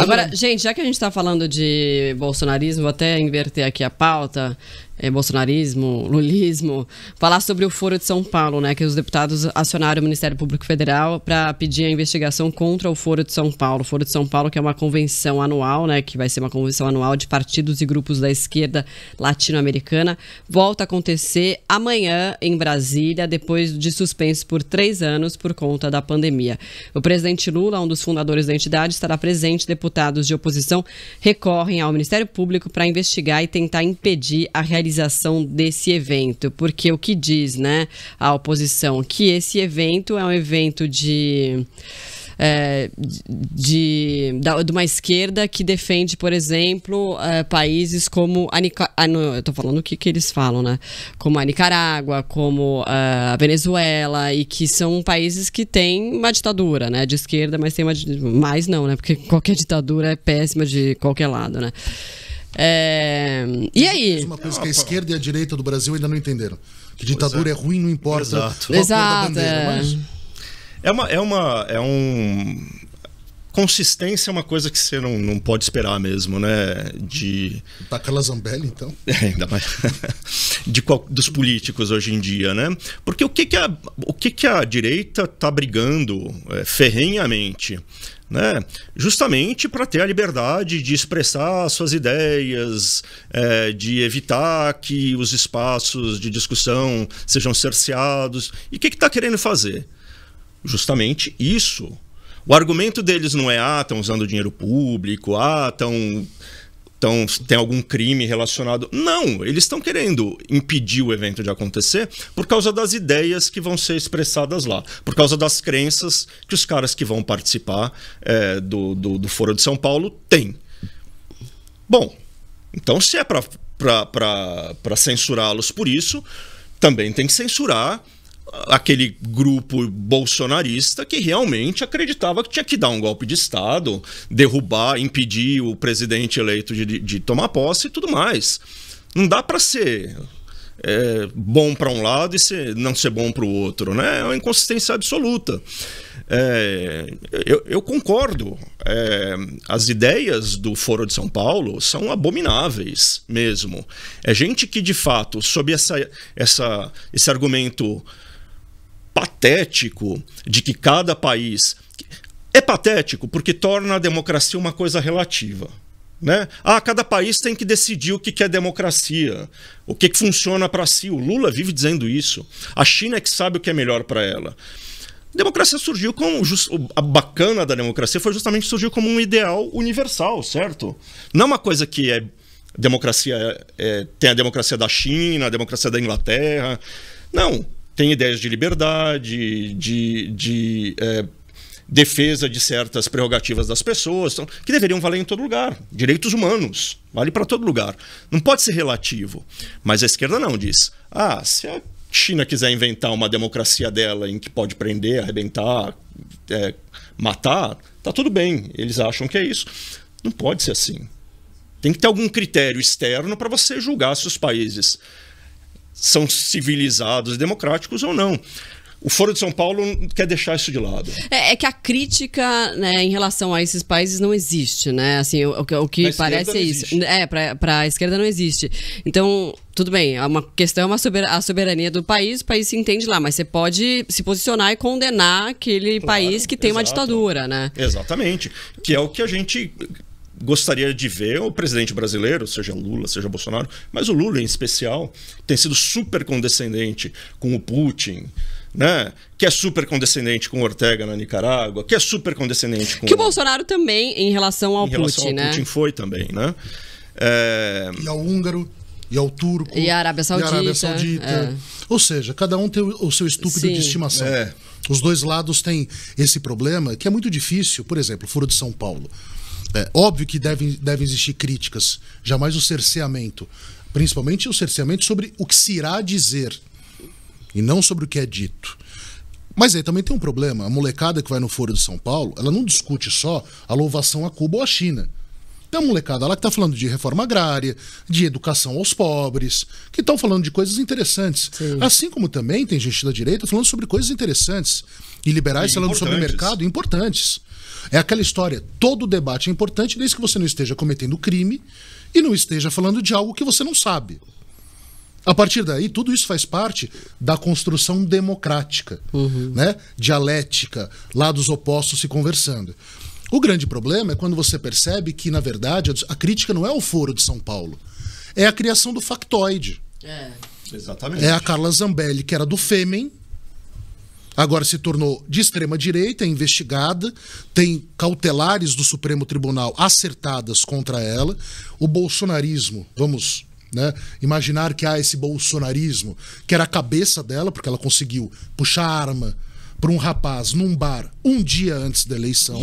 Agora, gente, já que a gente está falando de bolsonarismo, vou até inverter aqui a pauta é, bolsonarismo, lulismo, falar sobre o Foro de São Paulo, né, que os deputados acionaram o Ministério Público Federal para pedir a investigação contra o Foro de São Paulo. O Foro de São Paulo, que é uma convenção anual, né, que vai ser uma convenção anual de partidos e grupos da esquerda latino-americana, volta a acontecer amanhã em Brasília, depois de suspenso por três anos por conta da pandemia. O presidente Lula, um dos fundadores da entidade, estará presente. Deputados de oposição recorrem ao Ministério Público para investigar e tentar impedir a realização realização desse evento, porque o que diz, né, a oposição, que esse evento é um evento de é, de, da, de uma esquerda que defende, por exemplo, é, países como a Nicarágua. Ah, eu tô falando o que, que eles falam, né? Como a Nicarágua, como é, a Venezuela, e que são países que têm uma ditadura, né? De esquerda, mas tem uma. Mais não, né? Porque qualquer ditadura é péssima de qualquer lado, né? É... E aí? Uma coisa que a esquerda e a direita do Brasil ainda não entenderam. Que é. ditadura é. é. ruim, não importa. Exato. Exato bandeira, é. mas... é. uma, é uma, é um consistência é uma coisa que você não, não pode esperar mesmo, né? De. Da tá Carla Zambelli, então? É, ainda mais. De qual... dos políticos hoje em dia, né? Porque o que, que, a, o que, que a direita tá brigando é, ferrenhamente né? justamente para ter a liberdade de expressar suas ideias, é, de evitar que os espaços de discussão sejam cerceados. E o que está querendo fazer? Justamente isso. O argumento deles não é, ah, estão usando dinheiro público, ah, estão então tem algum crime relacionado. Não, eles estão querendo impedir o evento de acontecer por causa das ideias que vão ser expressadas lá, por causa das crenças que os caras que vão participar é, do, do, do Foro de São Paulo têm. Bom, então se é para censurá-los por isso, também tem que censurar aquele grupo bolsonarista que realmente acreditava que tinha que dar um golpe de Estado, derrubar, impedir o presidente eleito de, de tomar posse e tudo mais. Não dá para ser é, bom para um lado e ser, não ser bom para o outro, né? É uma inconsistência absoluta. É, eu, eu, concordo. É, as ideias do Foro de São Paulo são abomináveis mesmo. É gente que, de fato, sob essa, essa, esse argumento patético de que cada país. É patético porque torna a democracia uma coisa relativa. Né? Ah, cada país tem que decidir o que é democracia, o que funciona para si. O Lula vive dizendo isso. A China é que sabe o que é melhor para ela. democracia surgiu como. A bacana da democracia foi justamente surgiu como um ideal universal, certo? Não uma coisa que é. Democracia é, é tem a democracia da China, a democracia da Inglaterra. Não tem ideias de liberdade, de, de é, defesa de certas prerrogativas das pessoas, então, que deveriam valer em todo lugar. Direitos humanos, vale para todo lugar. Não pode ser relativo. Mas a esquerda não diz. Ah, se a China quiser inventar uma democracia dela em que pode prender, arrebentar, é, matar, tá tudo bem. Eles acham que é isso. Não pode ser assim. Tem que ter algum critério externo para você julgar se os países são civilizados, democráticos ou não. O Foro de São Paulo quer deixar isso de lado. É, é que a crítica né, em relação a esses países não existe, né? Assim, o, o, que parece é isso. Existe. É, para a esquerda não existe. Então, tudo bem, é uma questão é uma a soberania do país, o país se entende lá, mas você pode se posicionar e condenar aquele claro, país que tem exato. uma ditadura, né? Exatamente. Que é o que a gente gostaria de ver o presidente brasileiro, seja Lula, seja Bolsonaro, mas o Lula em especial, tem sido super condescendente com o Putin. Né? Que é super condescendente com Ortega na Nicarágua, que é super condescendente com. Que o Bolsonaro também, em relação ao em relação Putin, ao né? Putin foi também, né? É... E ao húngaro, e ao turco. E à Arábia Saudita. E à Arábia Saudita. É. Ou seja, cada um tem o seu estúpido Sim. de estimação. É. Os dois lados têm esse problema que é muito difícil. Por exemplo, o Foro de São Paulo. É, óbvio que devem deve existir críticas, jamais o cerceamento. Principalmente o cerceamento sobre o que se irá dizer e não sobre o que é dito. Mas aí também tem um problema. A molecada que vai no Foro de São Paulo, ela não discute só a louvação a Cuba ou a China. Tem então, uma molecada lá que está falando de reforma agrária, de educação aos pobres, que estão falando de coisas interessantes. Sim. Assim como também tem gente da direita falando sobre coisas interessantes. E liberais e falando sobre o mercado importantes. É aquela história, todo debate é importante desde que você não esteja cometendo crime e não esteja falando de algo que você não sabe. A partir daí, tudo isso faz parte da construção democrática, uhum. né? dialética, lados opostos se conversando. O grande problema é quando você percebe que, na verdade, a crítica não é o Foro de São Paulo, é a criação do factoide. É. Exatamente. É a Carla Zambelli, que era do Fêmen, agora se tornou de extrema direita, é investigada, tem cautelares do Supremo Tribunal acertadas contra ela. O bolsonarismo, vamos né, imaginar que há esse bolsonarismo, que era a cabeça dela, porque ela conseguiu puxar arma para um rapaz num bar um dia antes da eleição.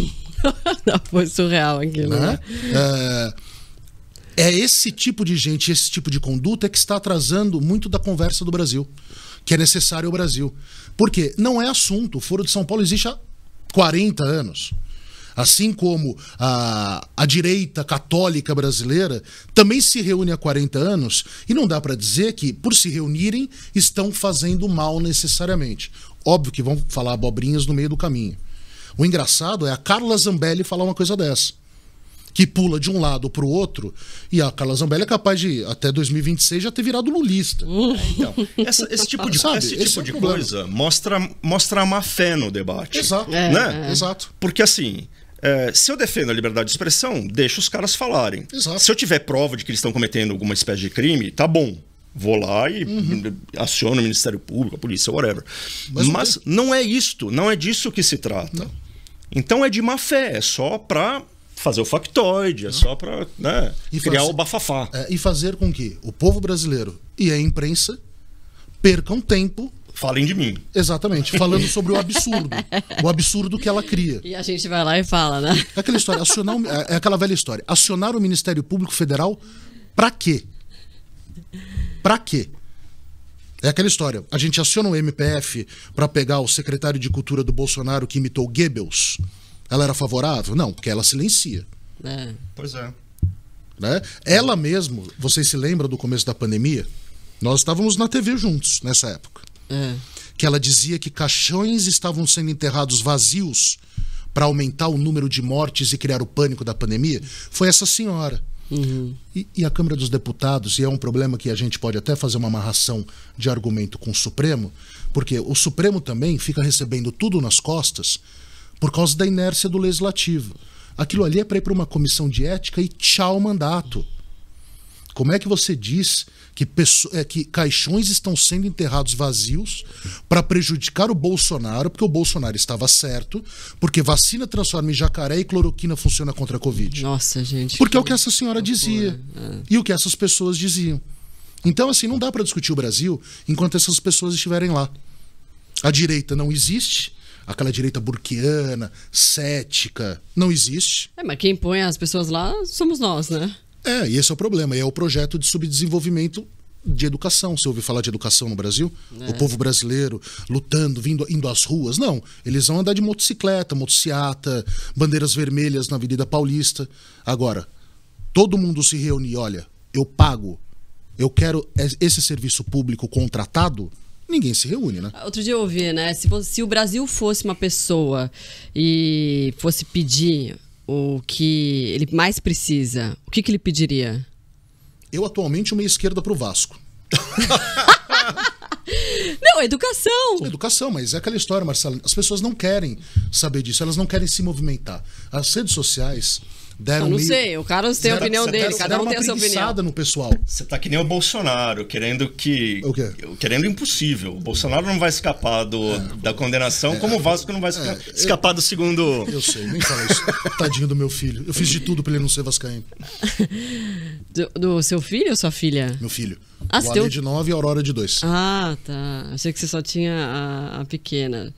não, foi surreal aquilo. Né? né? É, é esse tipo de gente, esse tipo de conduta que está atrasando muito da conversa do Brasil, que é necessário ao Brasil. Porque não é assunto. O Foro de São Paulo existe há 40 anos. Assim como a, a direita católica brasileira também se reúne há 40 anos, e não dá para dizer que, por se reunirem, estão fazendo mal necessariamente. Óbvio que vão falar abobrinhas no meio do caminho. O engraçado é a Carla Zambelli falar uma coisa dessa. Que pula de um lado pro outro, e a Carla Zambelli é capaz de, até 2026, já ter virado lulista. Hum. Então, essa, esse tipo de, Sabe, esse tipo é de coisa mostra, mostra a má fé no debate. Exato. Né? É, né? É. Exato. Porque assim, é, se eu defendo a liberdade de expressão, deixa os caras falarem. Exato. Se eu tiver prova de que eles estão cometendo alguma espécie de crime, tá bom. Vou lá e uhum. aciono o Ministério Público, a polícia, whatever. Mas, Mas não é isto, não é disso que se trata. Não. Então é de má fé, é só para fazer o factoide, é só para né, criar faz... o bafafá. É, e fazer com que o povo brasileiro e a imprensa percam tempo. Falem de mim. Exatamente, falando sobre o absurdo. o absurdo que ela cria. E a gente vai lá e fala, né? É aquela história, acionar, o... É, é aquela velha história. Acionar o Ministério Público Federal para quê? Para quê? É aquela história. A gente aciona o MPF para pegar o secretário de cultura do Bolsonaro que imitou Goebbels. Ela era favorável? Não, porque ela silencia. É. Pois é. Né? Ela mesmo, vocês se lembram do começo da pandemia? Nós estávamos na TV juntos nessa época. É. Que ela dizia que caixões estavam sendo enterrados vazios para aumentar o número de mortes e criar o pânico da pandemia. Foi essa senhora Uhum. E, e, a Câmara dos Deputados, e é um problema que a gente pode até fazer uma amarração de argumento com o Supremo, porque o Supremo também fica recebendo tudo nas costas por causa da inércia do legislativo. Aquilo ali é para ir para uma comissão de ética e tchau mandato. Como é que você diz que, é, que caixões estão sendo enterrados vazios para prejudicar o Bolsonaro, porque o Bolsonaro estava certo, porque vacina transforma em jacaré e cloroquina funciona contra a Covid? Nossa, gente. Porque é o que essa senhora dizia é. e o que essas pessoas diziam. Então, assim, não dá para discutir o Brasil enquanto essas pessoas estiverem lá. A direita não existe, aquela direita burquiana, cética, não existe. É, mas quem põe as pessoas lá somos nós, né? É, e esse é o problema. E é o projeto de subdesenvolvimento de educação. Você ouviu falar de educação no Brasil? É. O povo brasileiro lutando, vindo, indo às ruas. Não, eles vão andar de motocicleta, motociata, bandeiras vermelhas na Avenida Paulista. Agora, todo mundo se reúne, olha, eu pago, eu quero esse serviço público contratado ninguém se reúne, né? Outro dia eu ouvi, né? Se, se, o Brasil fosse uma pessoa e fosse pedir o que ele mais precisa, o que, que ele pediria? Eu atualmente uma esquerda pro Vasco. Não, educação. Educação, mas é aquela história, Marcelo. As pessoas não querem saber disso, elas não querem se movimentar. As redes sociais, Deram eu não sei, o cara tem a opinião dele, deram, cada um tem a sua opinião. no pessoal. Você tá que nem o Bolsonaro, querendo que. O quê? Querendo impossível. O Bolsonaro não vai escapar do, é, da condenação, é, como o Vasco não vai é, escapar, é, escapar eu, do segundo. Eu sei, nem fala isso. Tadinho do meu filho. Eu fiz de tudo pra ele não ser Vascaíno. do, do seu filho ou sua filha? Meu filho. Ah, o teu... de 9 e Aurora de 2. Ah, tá. Achei que você só tinha a, a pequena.